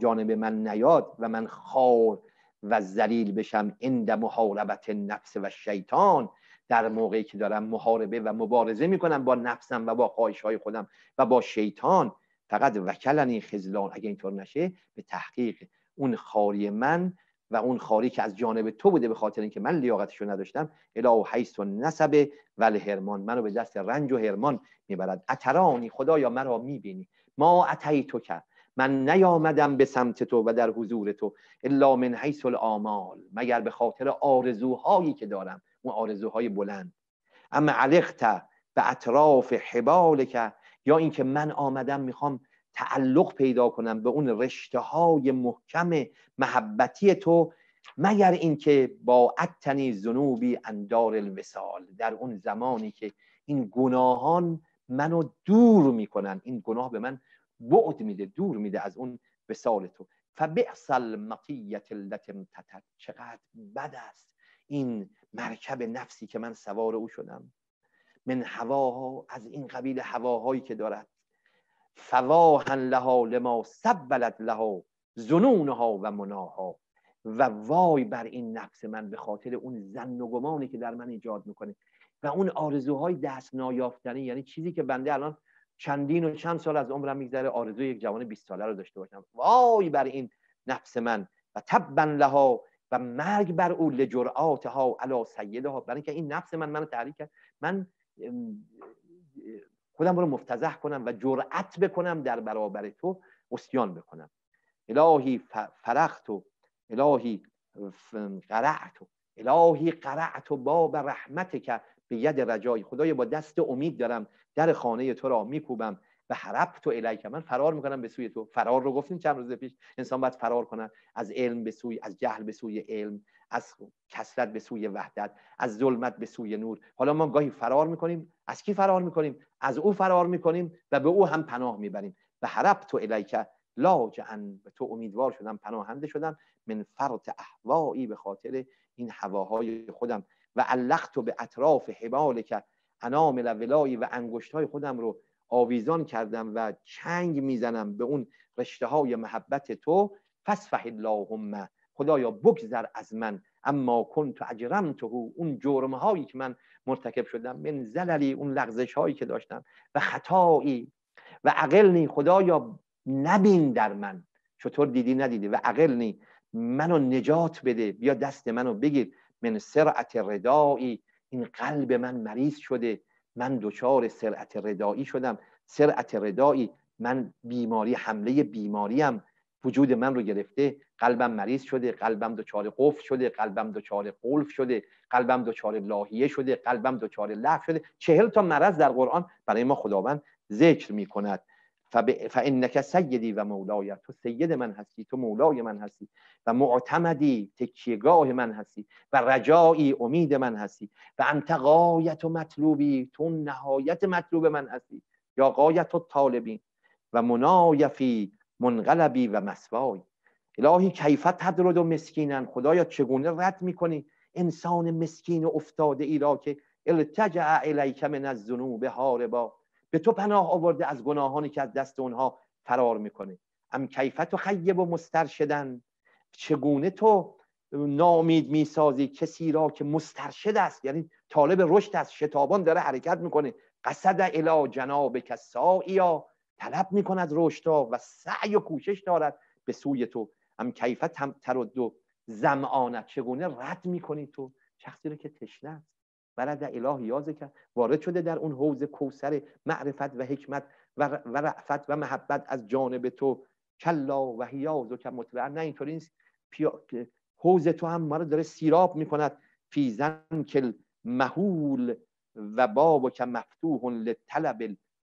جانب من نیاد و من خار و ذلیل بشم عند محاربت نفس و شیطان در موقعی که دارم محاربه و مبارزه میکنم با نفسم و با خواهش های خودم و با شیطان فقط این خزلان اگه اینطور نشه به تحقیق اون خاری من و اون خاری که از جانب تو بوده به خاطر اینکه من لیاقتش نداشتم الا و حیث و نسبه ول هرمان منو به دست رنج و هرمان میبرد اترانی خدایا مرا میبینی ما اتی تو کرد من نیامدم به سمت تو و در حضور تو الا من حیث الامال مگر به خاطر آرزوهایی که دارم اون آرزوهای بلند اما علقت به اطراف حبال که یا اینکه من آمدم میخوام تعلق پیدا کنم به اون رشته های محکم محبتی تو مگر اینکه با اتنی زنوبی اندار الوسال در اون زمانی که این گناهان منو دور میکنن این گناه به من بعد میده دور میده از اون وسال تو فبعصل المقیت التی چقدر بد است این مرکب نفسی که من سوار او شدم من هواها از این قبیل هواهایی که دارد فواهن لها لما سبلت لها زنونها و مناها و وای بر این نفس من به خاطر اون زن و گمانی که در من ایجاد میکنه و اون آرزوهای دست نایافتنی یعنی چیزی که بنده الان چندین و چند سال از عمرم میگذره آرزو یک جوان 20 ساله رو داشته باشم وای بر این نفس من و تبن لها و مرگ بر او لجرعاتها سیله ها برای اینکه این نفس من منو تحریک کرد من خودم رو مفتزح کنم و جرأت بکنم در برابر تو اسیان بکنم الهی فرخت و الهی قرعت و الهی قرعت و باب رحمت که به ید رجای خدای با دست امید دارم در خانه تو را میکوبم و حرب تو الیک من فرار میکنم به سوی تو فرار رو گفتیم چند روز پیش انسان باید فرار کنه از علم به سوی از جهل به سوی علم از کسرت به سوی وحدت از ظلمت به سوی نور حالا ما گاهی فرار میکنیم از کی فرار میکنیم از او فرار میکنیم و به او هم پناه میبریم و حرب تو الیک لاجعا به تو امیدوار شدم پناهنده شدم من فرط احوایی به خاطر این هواهای خودم و علقت به اطراف حبال که انامل ولایی و انگشت های خودم رو آویزان کردم و چنگ میزنم به اون رشته های محبت تو فسفه اللهم خدایا بگذر از من اما کنت اجرم تو اون جرم هایی که من مرتکب شدم من زللی اون لغزش هایی که داشتم و خطایی و عقلنی خدایا نبین در من چطور دیدی ندیدی و عقلنی منو نجات بده بیا دست منو بگیر من سرعت ردایی این قلب من مریض شده من دچار سرعت ردایی شدم سرعت ردایی من بیماری حمله بیماریم وجود من رو گرفته قلبم مریض شده قلبم دچار قفل شده قلبم دچار قلف شده قلبم دچار لاهیه شده قلبم دچار لح شده چهل تا مرض در قرآن برای ما خداوند ذکر می کند فب... فانک سیدی و مولای تو سید من هستی تو مولای من هستی و معتمدی تکیگاه من هستی و رجایی امید من هستی و انت غایت و مطلوبی تو نهایت مطلوب من هستی یا غایت و طالبی و منایفی منقلبی و مسوای الهی کیف تدرد و مسکینن خدایا چگونه رد میکنی انسان مسکین و افتاده ای را که التجع الیک من الذنوب هاربا به تو پناه آورده از گناهانی که از دست اونها فرار میکنه ام کیفت و خیب و شدن. چگونه تو نامید میسازی کسی را که مسترشد است یعنی طالب رشد است شتابان داره حرکت میکنه قصد الا جناب کسائیا طلب میکند ها و سعی و کوشش دارد به سوی تو ام کیفت هم ترد و زمانه چگونه رد میکنی تو شخصی را که تشنه ولد اله که وارد شده در اون حوز کوسر معرفت و حکمت و, رعفت و محبت از جانب تو کلا و هیاز و که نه اینطوری نیست حوز تو هم ما داره سیراب میکند فیزن کل محول و باب و که مفتوح لطلب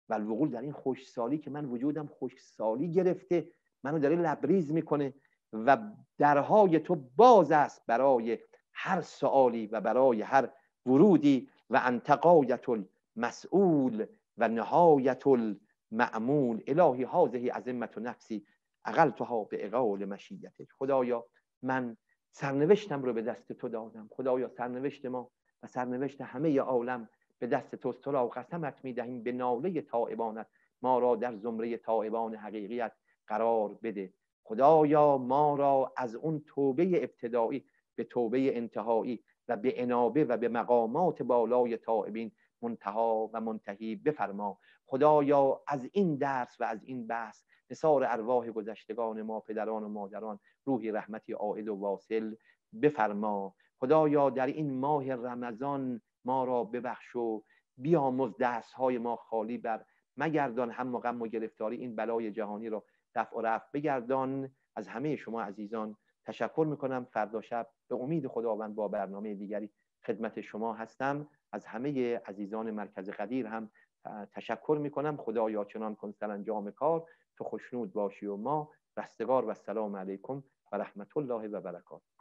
و در این خوشسالی که من وجودم خوشسالی گرفته منو داره لبریز میکنه و درهای تو باز است برای هر سوالی و برای هر ورودی و انتقایت المسئول و نهایت المعمول الهی حاضه عظمت و نفسی اقلتها به اقال مشیتک خدایا من سرنوشتم رو به دست تو دادم خدایا سرنوشت ما و سرنوشت همه عالم به دست تو تو و قسمت می دهیم به ناله تائبانت ما را در زمره تائبان حقیقیت قرار بده خدایا ما را از اون توبه ابتدایی به توبه انتهایی و به انابه و به مقامات بالای تائبین منتها و منتهی بفرما خدایا از این درس و از این بحث نصار ارواح گذشتگان ما پدران و مادران روحی رحمتی عائد و واصل بفرما خدایا در این ماه رمضان ما را ببخش و بیاموز دست های ما خالی بر مگردان هم و غم و گرفتاری این بلای جهانی را دفع و رفت بگردان از همه شما عزیزان تشکر میکنم فردا شب به امید خداوند با برنامه دیگری خدمت شما هستم از همه عزیزان مرکز قدیر هم تشکر میکنم خدا یا چنان کن سرانجام کار تو خشنود باشی و ما رستگار و سلام علیکم و رحمت الله و برکات